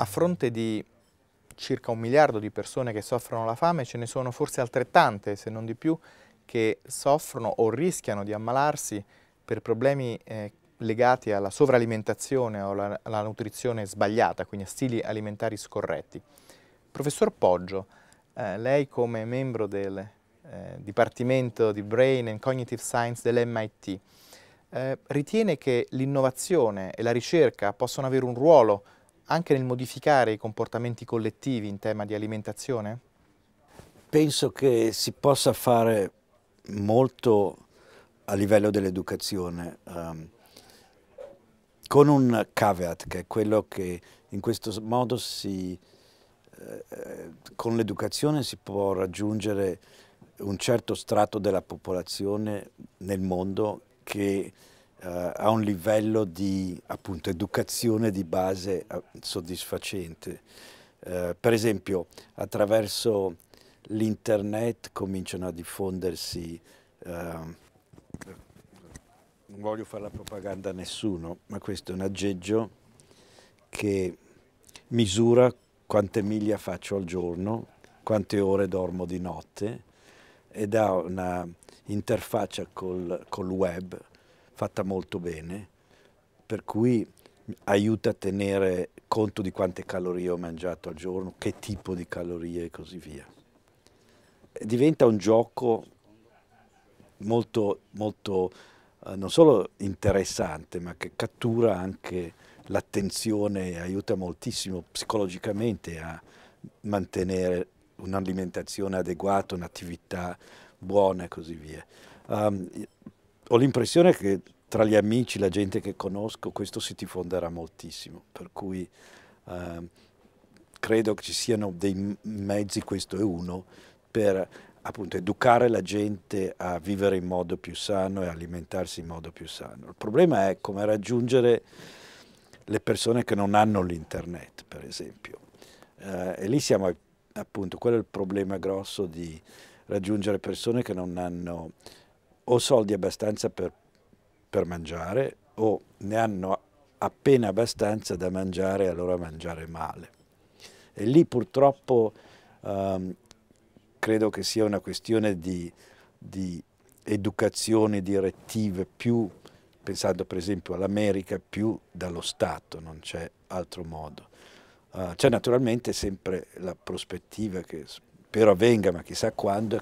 a fronte di circa un miliardo di persone che soffrono la fame, ce ne sono forse altrettante, se non di più, che soffrono o rischiano di ammalarsi per problemi eh, legati alla sovralimentazione o alla, alla nutrizione sbagliata, quindi a stili alimentari scorretti. Professor Poggio, eh, lei come membro del eh, Dipartimento di Brain and Cognitive Science dell'MIT, eh, ritiene che l'innovazione e la ricerca possano avere un ruolo anche nel modificare i comportamenti collettivi in tema di alimentazione? Penso che si possa fare molto a livello dell'educazione, um, con un caveat che è quello che in questo modo si, eh, con l'educazione si può raggiungere un certo strato della popolazione nel mondo che eh, a un livello di appunto, educazione di base eh, soddisfacente. Eh, per esempio attraverso l'internet cominciano a diffondersi, eh, non voglio fare la propaganda a nessuno, ma questo è un aggeggio che misura quante miglia faccio al giorno, quante ore dormo di notte ed ha una interfaccia col, col web fatta molto bene, per cui aiuta a tenere conto di quante calorie ho mangiato al giorno, che tipo di calorie e così via. Diventa un gioco molto, molto eh, non solo interessante, ma che cattura anche l'attenzione e aiuta moltissimo psicologicamente a mantenere un'alimentazione adeguata, un'attività buona e così via. Um, ho l'impressione che tra gli amici, la gente che conosco, questo si diffonderà moltissimo, per cui eh, credo che ci siano dei mezzi, questo è uno, per appunto educare la gente a vivere in modo più sano e alimentarsi in modo più sano. Il problema è come raggiungere le persone che non hanno l'internet, per esempio. Eh, e lì siamo appunto, quello è il problema grosso di raggiungere persone che non hanno o soldi abbastanza per, per mangiare o ne hanno appena abbastanza da mangiare allora mangiare male. E lì purtroppo ehm, credo che sia una questione di, di educazione direttive più, pensando per esempio all'America, più dallo Stato, non c'è altro modo. Uh, c'è naturalmente sempre la prospettiva che spero avvenga, ma chissà quando,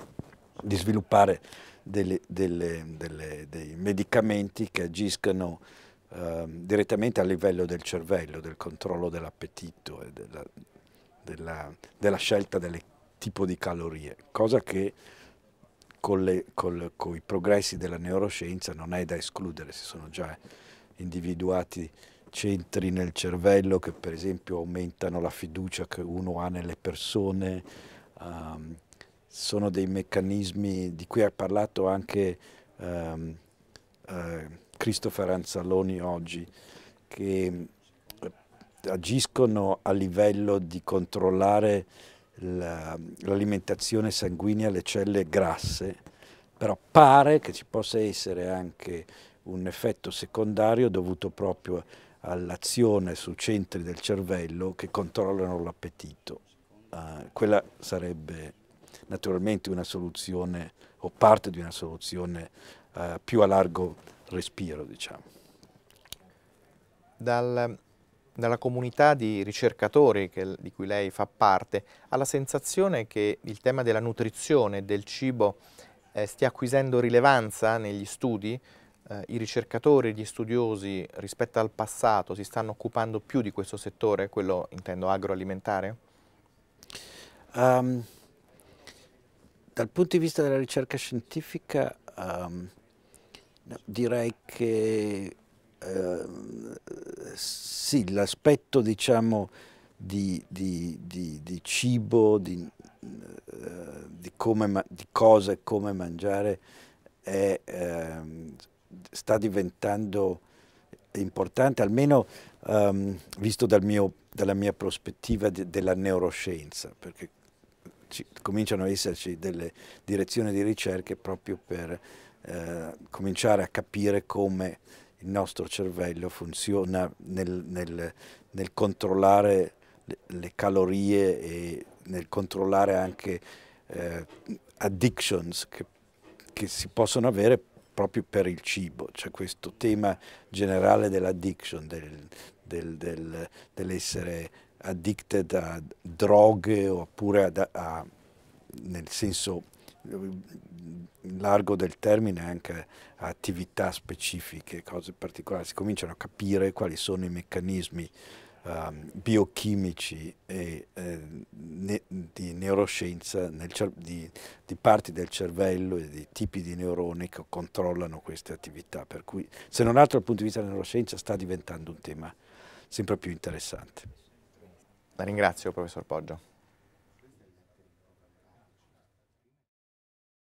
di sviluppare delle, delle, delle, dei medicamenti che agiscano eh, direttamente a livello del cervello, del controllo dell'appetito e della, della, della, scelta del tipo di calorie, cosa che con, le, con, con, i progressi della neuroscienza non è da escludere, si sono già individuati centri nel cervello che per esempio aumentano la fiducia che uno ha nelle persone, um, sono dei meccanismi di cui ha parlato anche um, uh, Christopher Anzaloni oggi, che eh, agiscono a livello di controllare l'alimentazione sanguigna alle celle grasse, però pare che ci possa essere anche un effetto secondario dovuto proprio all'azione su centri del cervello che controllano l'appetito. Uh, quella sarebbe naturalmente una soluzione o parte di una soluzione eh, più a largo respiro. Diciamo. Dal, dalla comunità di ricercatori che, di cui lei fa parte, ha la sensazione che il tema della nutrizione, del cibo, eh, stia acquisendo rilevanza negli studi? Eh, I ricercatori, gli studiosi rispetto al passato si stanno occupando più di questo settore, quello intendo agroalimentare? Um, dal punto di vista della ricerca scientifica um, direi che uh, sì, l'aspetto diciamo, di, di, di, di, cibo, di, uh, come, cosa e come mangiare è, uh, sta diventando importante, almeno um, visto dal mio, dalla mia prospettiva de, della neuroscienza, perché ci, cominciano a esserci delle direzioni di ricerche proprio per eh, cominciare a capire come il nostro cervello funziona nel, nel, nel controllare le, le, calorie e nel controllare anche eh, addictions che, che si possono avere proprio per il cibo, cioè questo tema generale dell'addiction, del, del, del, dell'essere addicted a droghe oppure a, a, nel senso largo del termine anche a attività specifiche, cose particolari, si cominciano a capire quali sono i meccanismi um, biochimici e eh, ne, di neuroscienza di, di, parti del cervello e di tipi di neuroni che controllano queste attività, per cui se non altro dal punto di vista della neuroscienza sta diventando un tema sempre più interessante. La ringrazio, professor Poggio.